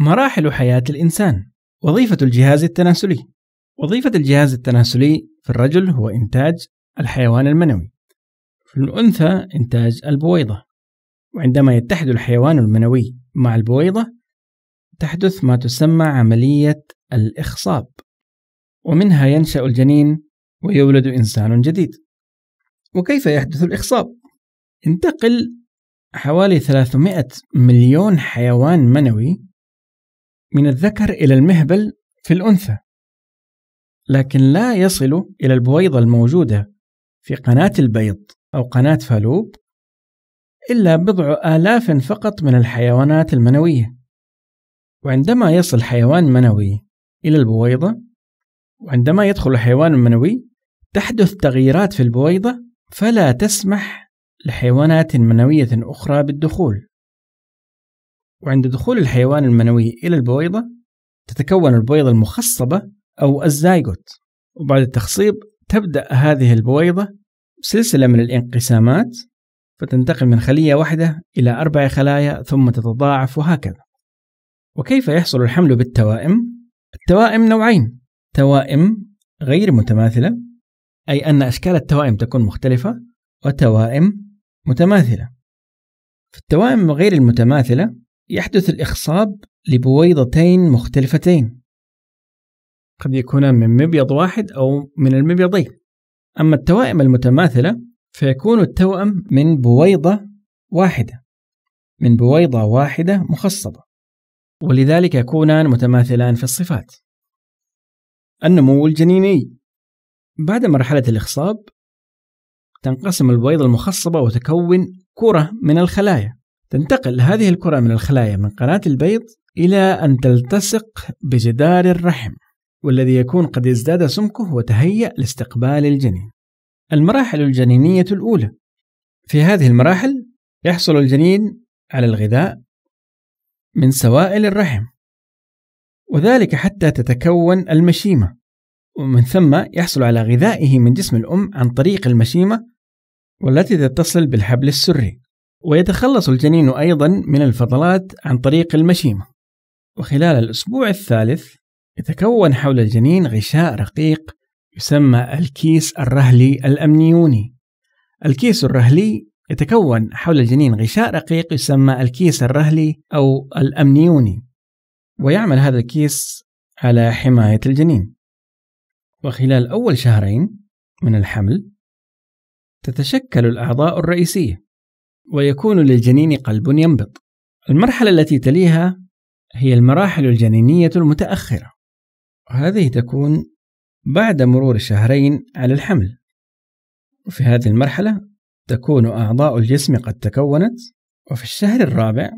مراحل حياة الإنسان وظيفة الجهاز التناسلي وظيفة الجهاز التناسلي في الرجل هو إنتاج الحيوان المنوي في الأنثى إنتاج البويضة وعندما يتحد الحيوان المنوي مع البويضة تحدث ما تسمى عملية الإخصاب ومنها ينشأ الجنين ويولد إنسان جديد وكيف يحدث الإخصاب؟ انتقل حوالي 300 مليون حيوان منوي من الذكر إلى المهبل في الأنثى لكن لا يصل إلى البويضة الموجودة في قناة البيض أو قناة فالوب إلا بضع آلاف فقط من الحيوانات المنوية وعندما يصل حيوان منوي إلى البويضة وعندما يدخل الحيوان المنوي تحدث تغييرات في البويضة فلا تسمح لحيوانات منوية أخرى بالدخول وعند دخول الحيوان المنوي إلى البويضة تتكون البويضة المخصبة أو الزايغوت وبعد التخصيب تبدأ هذه البويضة سلسلة من الانقسامات فتنتقل من خلية واحدة إلى أربع خلايا ثم تتضاعف وهكذا وكيف يحصل الحمل بالتوائم؟ التوائم نوعين توائم غير متماثلة أي أن أشكال التوائم تكون مختلفة وتوائم متماثلة في التوائم غير المتماثلة يحدث الإخصاب لبويضتين مختلفتين قد يكونان من مبيض واحد أو من المبيضين أما التوائم المتماثلة فيكون التوأم من بويضة واحدة من بويضة واحدة مخصبة ولذلك يكونان متماثلان في الصفات النمو الجنيني بعد مرحلة الإخصاب تنقسم البويضة المخصبة وتكون كرة من الخلايا تنتقل هذه الكرة من الخلايا من قناة البيض إلى أن تلتصق بجدار الرحم والذي يكون قد ازداد سمكه وتهيأ لاستقبال الجنين. المراحل الجنينية الأولى في هذه المراحل يحصل الجنين على الغذاء من سوائل الرحم وذلك حتى تتكون المشيمة ومن ثم يحصل على غذائه من جسم الأم عن طريق المشيمة والتي تتصل بالحبل السري ويتخلص الجنين أيضا من الفضلات عن طريق المشيمة وخلال الأسبوع الثالث يتكون حول الجنين غشاء رقيق يسمى الكيس الرهلي الأمنيوني الكيس الرهلي يتكون حول الجنين غشاء رقيق يسمى الكيس الرهلي أو الأمنيوني ويعمل هذا الكيس على حماية الجنين وخلال أول شهرين من الحمل تتشكل الأعضاء الرئيسية ويكون للجنين قلب ينبض. المرحلة التي تليها هي المراحل الجنينية المتأخرة، وهذه تكون بعد مرور شهرين على الحمل. وفي هذه المرحلة تكون أعضاء الجسم قد تكونت، وفي الشهر الرابع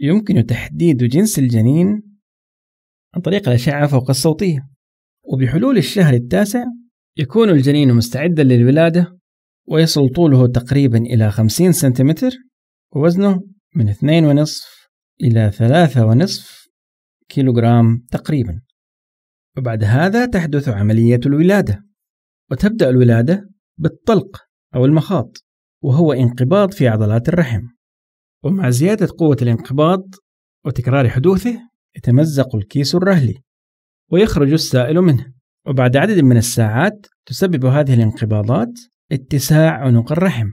يمكن تحديد جنس الجنين عن طريق الأشعة فوق الصوتية، وبحلول الشهر التاسع يكون الجنين مستعدا للولادة ويصل طوله تقريبا إلى 50 سنتيمتر ووزنه من 2.5 إلى 3.5 كيلوغرام تقريبا وبعد هذا تحدث عملية الولادة وتبدأ الولادة بالطلق أو المخاط وهو انقباض في عضلات الرحم ومع زيادة قوة الانقباض وتكرار حدوثه يتمزق الكيس الرهلي ويخرج السائل منه وبعد عدد من الساعات تسبب هذه الانقباضات اتساع عنق الرحم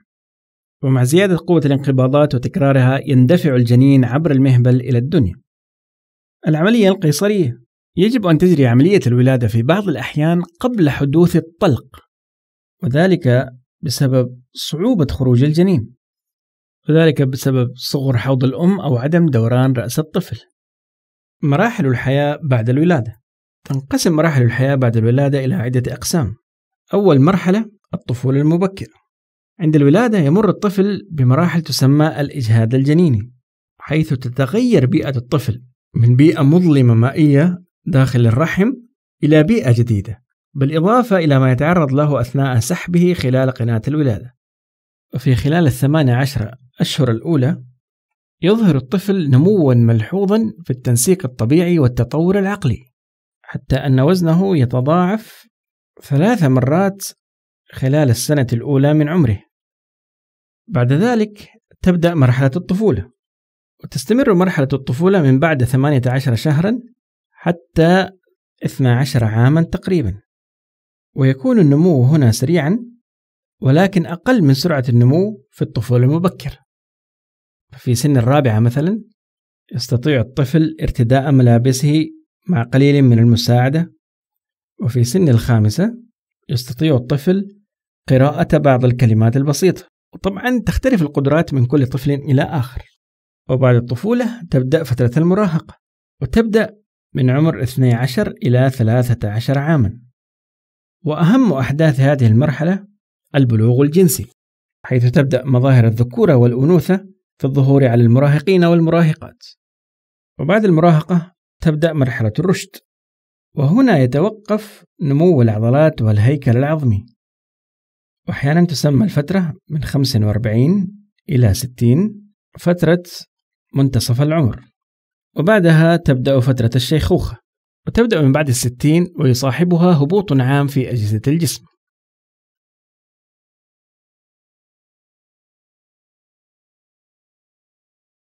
ومع زيادة قوة الانقباضات وتكرارها يندفع الجنين عبر المهبل إلى الدنيا العملية القيصرية يجب أن تجري عملية الولادة في بعض الأحيان قبل حدوث الطلق وذلك بسبب صعوبة خروج الجنين وذلك بسبب صغر حوض الأم أو عدم دوران رأس الطفل مراحل الحياة بعد الولادة تنقسم مراحل الحياة بعد الولادة إلى عدة أقسام أول مرحلة الطفولة المبكرة عند الولادة يمر الطفل بمراحل تسمى الإجهاد الجنيني حيث تتغير بيئة الطفل من بيئة مظلمة مائية داخل الرحم إلى بيئة جديدة بالإضافة إلى ما يتعرض له أثناء سحبه خلال قناة الولادة وفي خلال الثمانية عشر أشهر الأولى يظهر الطفل نموا ملحوظا في التنسيق الطبيعي والتطور العقلي حتى أن وزنه يتضاعف ثلاث مرات خلال السنة الأولى من عمره. بعد ذلك تبدأ مرحلة الطفولة، وتستمر مرحلة الطفولة من بعد 18 شهرًا حتى 12 عامًا تقريبًا. ويكون النمو هنا سريعًا ولكن أقل من سرعة النمو في الطفولة المبكرة. في سن الرابعة مثلًا يستطيع الطفل ارتداء ملابسه مع قليل من المساعدة وفي سن الخامسة يستطيع الطفل قراءة بعض الكلمات البسيطة وطبعا تختلف القدرات من كل طفل إلى آخر وبعد الطفولة تبدأ فترة المراهقة وتبدأ من عمر 12 إلى 13 عاما وأهم أحداث هذه المرحلة البلوغ الجنسي حيث تبدأ مظاهر الذكورة والأنوثة في الظهور على المراهقين والمراهقات وبعد المراهقة تبدأ مرحلة الرشد وهنا يتوقف نمو العضلات والهيكل العظمي وأحيانا تسمى الفترة من 45 إلى 60 فترة منتصف العمر وبعدها تبدأ فترة الشيخوخة وتبدأ من بعد الستين ويصاحبها هبوط عام في أجهزة الجسم